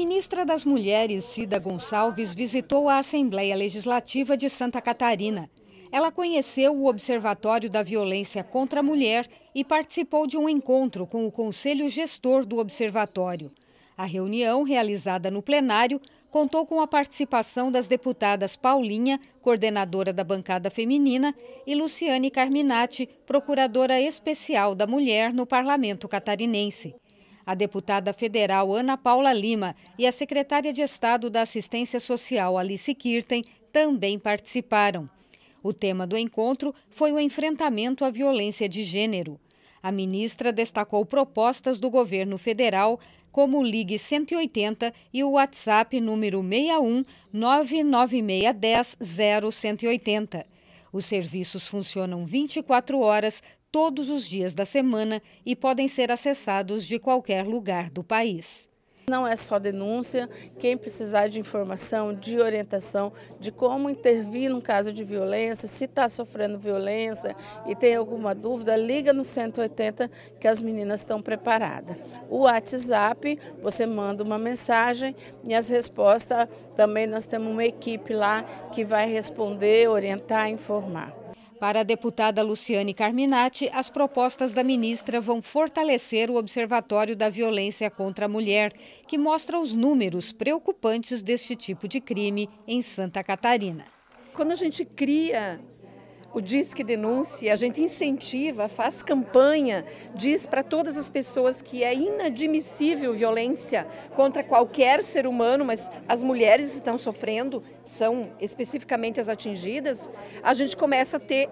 ministra das Mulheres, Cida Gonçalves, visitou a Assembleia Legislativa de Santa Catarina. Ela conheceu o Observatório da Violência contra a Mulher e participou de um encontro com o Conselho Gestor do Observatório. A reunião, realizada no plenário, contou com a participação das deputadas Paulinha, coordenadora da bancada feminina, e Luciane Carminati, procuradora especial da mulher no parlamento catarinense a deputada federal Ana Paula Lima e a secretária de Estado da Assistência Social Alice Kirten também participaram. O tema do encontro foi o enfrentamento à violência de gênero. A ministra destacou propostas do governo federal, como o Ligue 180 e o WhatsApp número 61 99610 0180. Os serviços funcionam 24 horas todos os dias da semana e podem ser acessados de qualquer lugar do país. Não é só denúncia, quem precisar de informação, de orientação, de como intervir num caso de violência, se está sofrendo violência e tem alguma dúvida, liga no 180 que as meninas estão preparadas. O WhatsApp, você manda uma mensagem e as respostas também nós temos uma equipe lá que vai responder, orientar, informar. Para a deputada Luciane Carminati, as propostas da ministra vão fortalecer o Observatório da Violência contra a Mulher, que mostra os números preocupantes deste tipo de crime em Santa Catarina. Quando a gente cria o Disque Denúncia, a gente incentiva, faz campanha, diz para todas as pessoas que é inadmissível violência contra qualquer ser humano, mas as mulheres estão sofrendo, são especificamente as atingidas, a gente começa a ter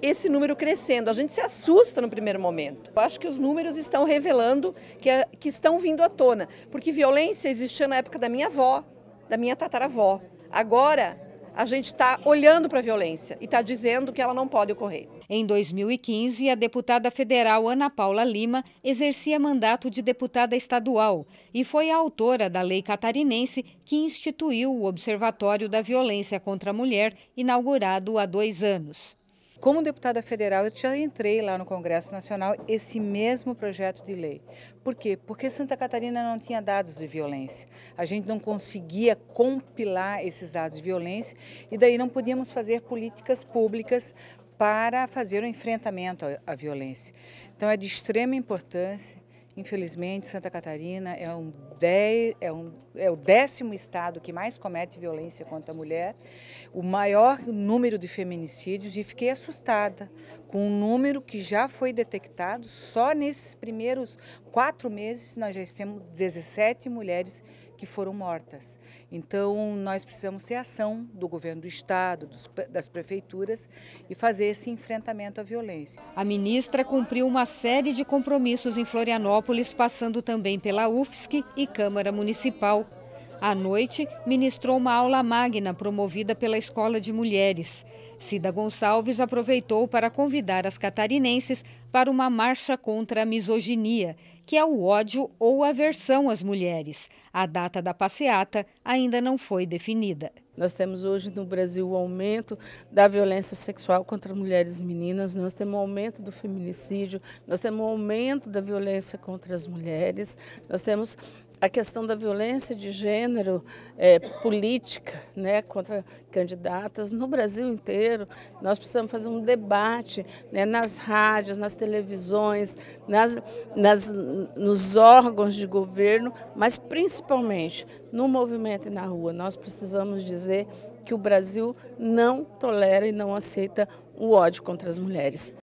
esse número crescendo. A gente se assusta no primeiro momento. Eu acho que os números estão revelando que, é, que estão vindo à tona, porque violência existia na época da minha avó, da minha tataravó. Agora, a gente está olhando para a violência e está dizendo que ela não pode ocorrer. Em 2015, a deputada federal Ana Paula Lima exercia mandato de deputada estadual e foi a autora da lei catarinense que instituiu o Observatório da Violência contra a Mulher, inaugurado há dois anos. Como deputada federal, eu já entrei lá no Congresso Nacional esse mesmo projeto de lei. Por quê? Porque Santa Catarina não tinha dados de violência. A gente não conseguia compilar esses dados de violência e daí não podíamos fazer políticas públicas para fazer o enfrentamento à violência. Então é de extrema importância Infelizmente, Santa Catarina é, um dez, é, um, é o décimo estado que mais comete violência contra a mulher, o maior número de feminicídios, e fiquei assustada com o número que já foi detectado. Só nesses primeiros quatro meses, nós já temos 17 mulheres que foram mortas. Então, nós precisamos ter ação do governo do Estado, dos, das prefeituras e fazer esse enfrentamento à violência. A ministra cumpriu uma série de compromissos em Florianópolis, passando também pela UFSC e Câmara Municipal. À noite, ministrou uma aula magna promovida pela Escola de Mulheres. Cida Gonçalves aproveitou para convidar as catarinenses para uma marcha contra a misoginia, que é o ódio ou aversão às mulheres. A data da passeata ainda não foi definida. Nós temos hoje no Brasil o aumento da violência sexual contra mulheres e meninas, nós temos o aumento do feminicídio, nós temos o aumento da violência contra as mulheres, nós temos a questão da violência de gênero é, política né, contra candidatas no Brasil inteiro. Nós precisamos fazer um debate né, nas rádios, nas televisões, nas, nas, nos órgãos de governo, mas principalmente no movimento e na rua. Nós precisamos dizer que o Brasil não tolera e não aceita o ódio contra as mulheres.